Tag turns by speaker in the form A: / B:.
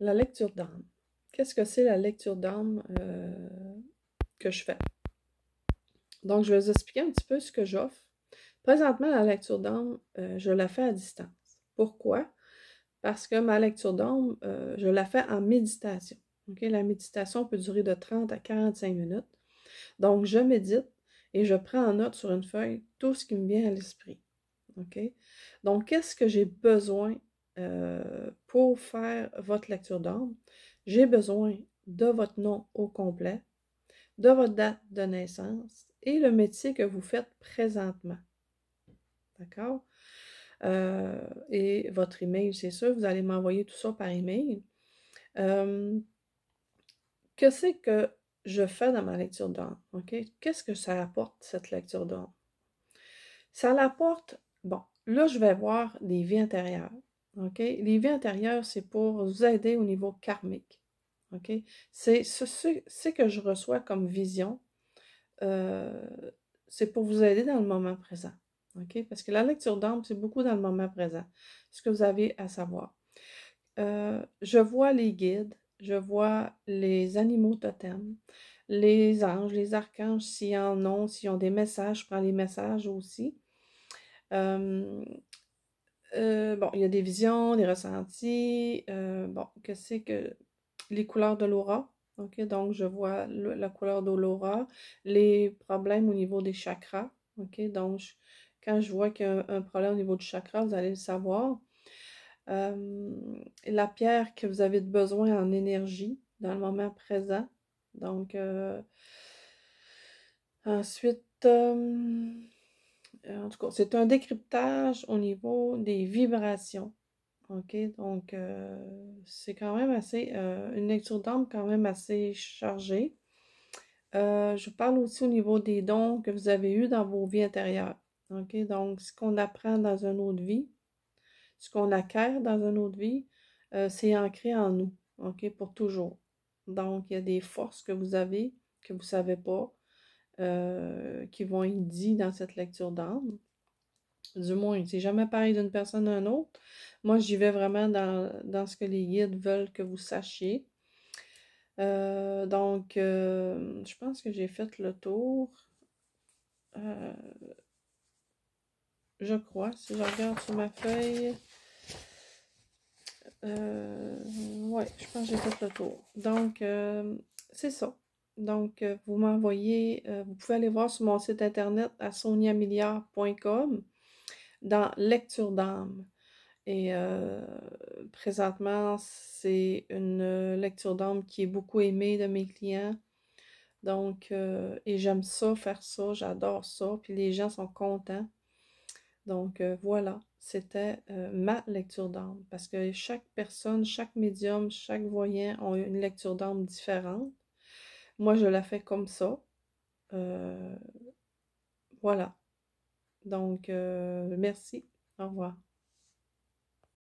A: La lecture d'âme. Qu'est-ce que c'est la lecture d'âme euh, que je fais? Donc, je vais vous expliquer un petit peu ce que j'offre. Présentement, la lecture d'âme, euh, je la fais à distance. Pourquoi? Parce que ma lecture d'âme, euh, je la fais en méditation. La méditation peut durer de 30 à 45 minutes. Donc, je médite et je prends en note sur une feuille tout ce qui me vient à l'esprit. OK? Donc, qu'est-ce que j'ai besoin euh, pour faire votre lecture d'âme, j'ai besoin de votre nom au complet, de votre date de naissance et le métier que vous faites présentement. D'accord? Euh, et votre email, c'est sûr, vous allez m'envoyer tout ça par email. Euh, que c'est que je fais dans ma lecture d'âme? OK? Qu'est-ce que ça apporte, cette lecture d'âme? Ça l'apporte, bon, là, je vais voir des vies intérieures. OK? Les vies antérieures, c'est pour vous aider au niveau karmique. OK? C'est ce, que je reçois comme vision. Euh, c'est pour vous aider dans le moment présent. OK? Parce que la lecture d'âme, c'est beaucoup dans le moment présent. Ce que vous avez à savoir. Euh, je vois les guides, je vois les animaux totems, les anges, les archanges, s'ils en ont, s'ils ont des messages, je prends les messages aussi. Euh, euh, bon, il y a des visions, des ressentis. Euh, bon, que c'est que les couleurs de l'aura. OK, donc je vois la couleur de l'aura, les problèmes au niveau des chakras. OK, donc quand je vois qu'il y a un, problème au niveau du chakra, vous allez le savoir. Euh, la pierre que vous avez besoin en énergie dans le moment présent. Donc, ensuite, euh, en tout cas, c'est un décryptage au niveau des vibrations. OK? Donc, euh, c'est quand même assez. Euh, une lecture d'âme quand même assez chargée. je parle aussi au niveau des dons que vous avez eus dans vos vies intérieures. OK? Donc, ce qu'on apprend dans une autre vie, ce qu'on acquiert dans une autre vie, c'est ancré en nous. OK? Pour toujours. Donc, il y a des forces que vous avez que vous ne savez pas euh, qui vont être dits dans cette lecture d'âme. Du moins, c'est jamais pareil d'une personne à une autre. Moi, j'y vais vraiment dans, ce que les guides veulent que vous sachiez. Euh, donc, euh, je pense que j'ai fait le tour. je crois, si je regarde sur ma feuille. ouais, je pense que j'ai fait le tour. Donc, c'est ça. Donc, euh, vous m'envoyez, euh, vous pouvez aller voir sur mon site internet à soniamilliard.com dans Lecture d'âme. Et euh, présentement, c'est une lecture d'âme qui est beaucoup aimée de mes clients. Donc, et j'aime ça, faire ça, j'adore ça, puis les gens sont contents. Donc, voilà, c'était ma lecture d'âme, parce que chaque personne, chaque médium, chaque voyant ont une lecture d'âme différente. Moi, je la fais comme ça. Euh, voilà. Donc, euh, merci. Au revoir.